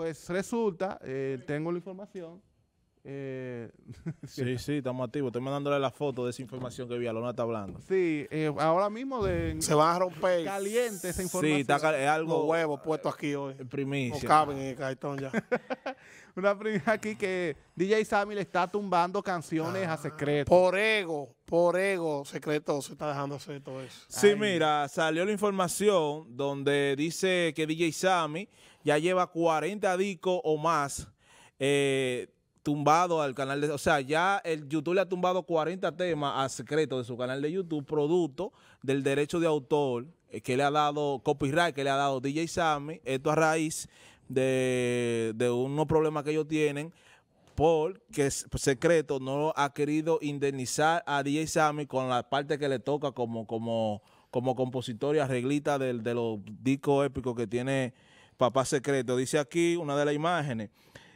pues resulta, eh, tengo la información. Eh, sí, sí, estamos activos. Estoy mandándole la foto de esa información que Lo está hablando. Sí, eh, ahora mismo de, se va a romper. Caliente esa información. Sí, está es algo. huevo puesto aquí hoy. El primicia. No caben en el cartón ya. Una primicia aquí que DJ Sammy le está tumbando canciones a secreto. Por ego por ego secreto se está dejando hacer todo eso. Sí, mira, salió la información donde dice que DJ Sammy ya lleva 40 discos o más tumbados eh, tumbado al canal de... O sea, ya el YouTube le ha tumbado 40 temas a secreto de su canal de YouTube, producto del derecho de autor eh, que le ha dado, copyright que le ha dado DJ Sammy, esto a raíz de, de unos problemas que ellos tienen Paul, que es pues, secreto no ha querido indemnizar a DJ Sammy con la parte que le toca como, como, como compositor y arreglita de, de los discos épicos que tiene Papá Secreto. Dice aquí una de las imágenes.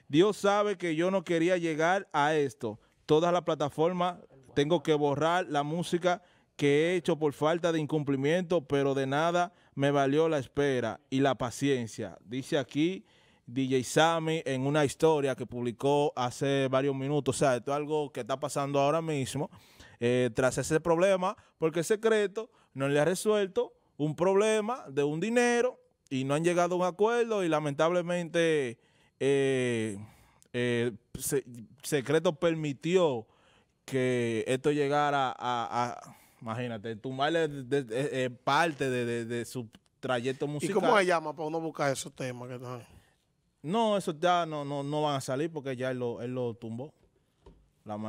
Dios sabe que yo no quería llegar a esto. Todas las plataformas tengo que borrar la música que he hecho por falta de incumplimiento, pero de nada me valió la espera y la paciencia. Dice aquí DJ Sammy en una historia que publicó hace varios minutos. O sea, esto es algo que está pasando ahora mismo. Eh, tras ese problema, porque secreto no le ha resuelto un problema de un dinero y no han llegado a un acuerdo y lamentablemente eh, eh, secreto permitió que esto llegara a, imagínate, tumbarle parte de, su trayecto musical. ¿Y cómo se llama para uno buscar esos temas que no, eso ya no, no, no van a salir porque ya él lo, él lo tumbó.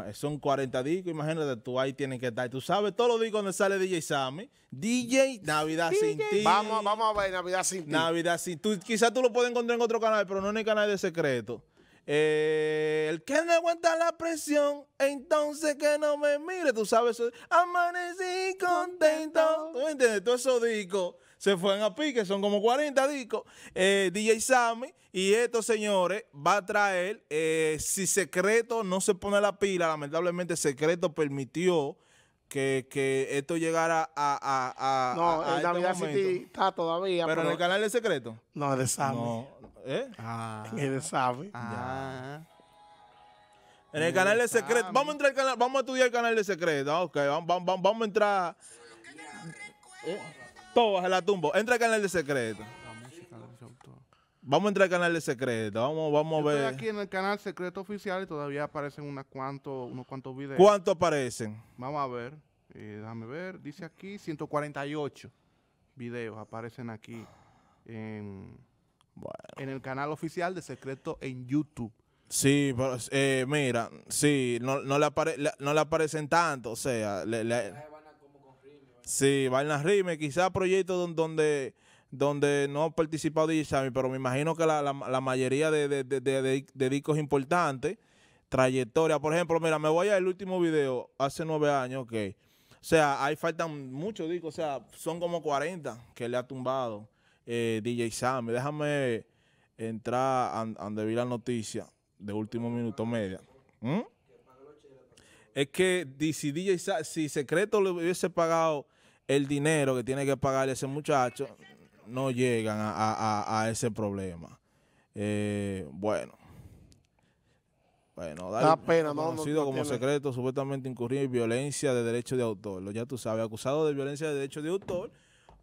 Eh, son 40 discos, imagínate, tú ahí tienes que estar. Tú sabes todos los discos donde sale DJ Sammy. DJ, Navidad sin ti. Vamos, vamos a ver, Navidad sin ti. Navidad sin ti. Quizás tú lo puedes encontrar en otro canal, pero no en el canal de secreto. Eh, el que no aguanta la presión, entonces que no me mire. Tú sabes, eso. amanecí contento. ¿Tú entiendes? Todos esos discos se fueron a pique, son como 40 discos. Eh, DJ Sammy y estos señores va a traer, eh, si Secreto no se pone la pila, lamentablemente Secreto permitió que, esto llegara a... no, el este City está todavía. Pero, en el canal de Secreto. No, es de Sammy. No. ¿Eh? Ah, el de Sammy. Ah. En el canal de secreto. Vamos a entrar al canal, vamos a estudiar el canal de secreto. Ah, ok, vamos, vamos a entrar la tumba Entra al canal de secreto. Vamos a entrar al canal de secreto. Vamos, vamos a ver. Estoy aquí en el canal secreto oficial y todavía aparecen unas unos cuantos videos. ¿Cuántos aparecen? Vamos a ver. Eh, déjame ver. Dice aquí 148 videos aparecen aquí en, el canal oficial de secreto en YouTube. Sí, pero, eh, mira, sí, no, no, le aparecen tanto, o sea, Sí, Vaina Rime, quizás proyectos donde, donde no ha participado DJ Sammy, pero me imagino que la, la, mayoría de, discos importantes, trayectoria. Por ejemplo, mira, me voy al último video, hace nueve años, ok. O sea, ahí faltan muchos discos, o sea, son como 40 que le ha tumbado eh, DJ Sammy. Déjame entrar donde vi la noticia de último minuto media. ¿Mm? es que si DJ si Secreto le hubiese pagado el dinero que tiene que pagar ese muchacho, no llegan a, ese problema. Eh, bueno. Bueno, da pena, no, no, sido como secreto, supuestamente incurrir en violencia de derecho de autor. Lo ya tú sabes, acusado de violencia de derechos de autor,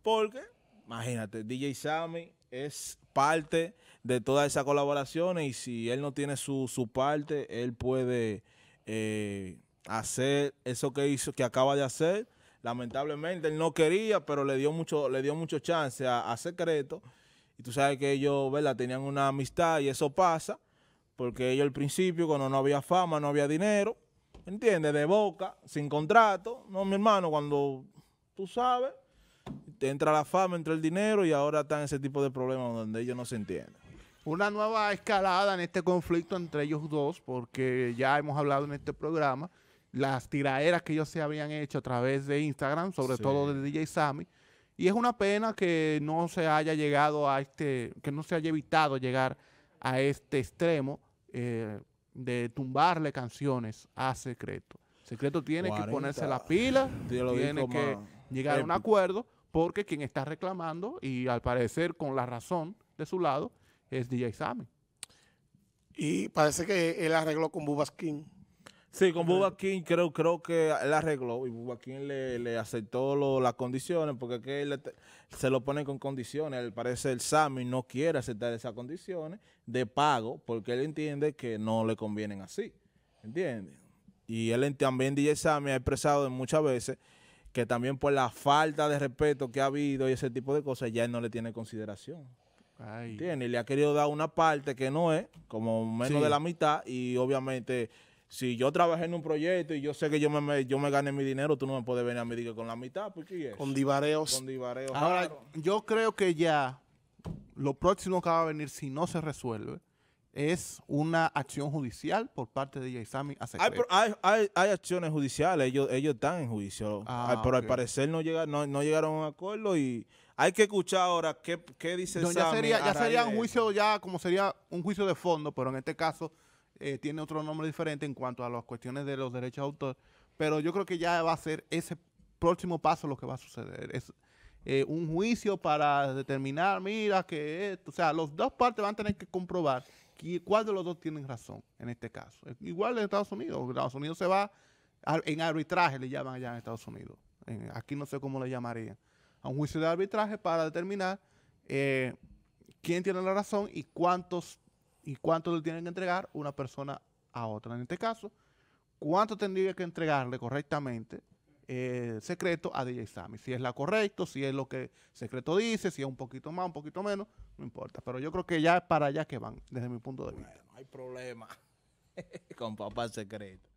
porque, imagínate, DJ Sammy es parte de todas esas colaboraciones y si él no tiene su, su parte, él puede eh, hacer eso que hizo, que acaba de hacer. Lamentablemente él no quería, pero le dio mucho, le dio mucho chance a, Secreto. Y tú sabes que ellos, ¿verdad? Tenían una amistad y eso pasa, porque ellos al principio, cuando no había fama, no había dinero, ¿entiendes? De boca, sin contrato. No, mi hermano, cuando tú sabes, te entra la fama, entra el dinero y ahora están ese tipo de problemas donde ellos no se entienden. Una nueva escalada en este conflicto entre ellos dos, porque ya hemos hablado en este programa las tiraderas que ellos se habían hecho a través de Instagram, sobre todo de DJ Sammy. Y es una pena que no se haya llegado a este, que no se haya evitado llegar a este extremo eh, de tumbarle canciones a Secreto. Secreto tiene que ponerse la pila, tiene que llegar a un eh, acuerdo, porque quien está reclamando, y al parecer con la razón de su lado, es DJ Sammy. Y parece que él arregló con Bubaskin. Sí, con Bubba King creo, creo que él arregló y Bubba le, aceptó las condiciones porque que se lo pone con condiciones. Parece parece el Sammy no quiere aceptar esas condiciones de pago porque él entiende que no le convienen así. ¿Entiendes? Y él también, DJ Sammy, ha expresado muchas veces que también por la falta de respeto que ha habido y ese tipo de cosas, ya él no le tiene consideración. ¿Entiendes? Y le ha querido dar una parte que no es, como menos de la mitad, y obviamente si yo trabajé en un proyecto y yo sé que yo me, yo me gané mi dinero, tú no me puedes venir a mí con la mitad, ¿Por pues, ¿qué es? Con divareos. Con divareos. Ahora, yo creo que ya lo próximo que va a venir, si no se resuelve, es una acción judicial por parte de Yaisami hay, hay, hay, hay, acciones judiciales, ellos, ellos están en juicio, ah, ah, pero al parecer no, llegaron, no, llegaron a un acuerdo y... Hay que escuchar ahora qué, dice Ya sería, ya sería juicio, ya como sería un juicio de fondo, pero en este caso eh, tiene otro nombre diferente en cuanto a las cuestiones de los derechos de autor, pero yo creo que ya va a ser ese próximo paso lo que va a suceder. Es eh, un juicio para determinar, mira, que esto, o sea, los dos partes van a tener que comprobar cuál de los dos tiene razón en este caso. Eh, igual en Estados Unidos, Estados Unidos se va en arbitraje, le llaman allá en Estados Unidos. aquí no sé cómo le llamarían. A un juicio de arbitraje para determinar quién tiene la razón y cuántos ¿Y cuánto le tienen que entregar una persona a otra? En este caso, ¿cuánto tendría que entregarle correctamente el secreto a DJ Sami. Si es la correcto, si es lo que secreto dice, si es un poquito más, un poquito menos, no importa. Pero yo creo que ya es para allá que van, desde mi punto de vista. No hay problema con papá secreto.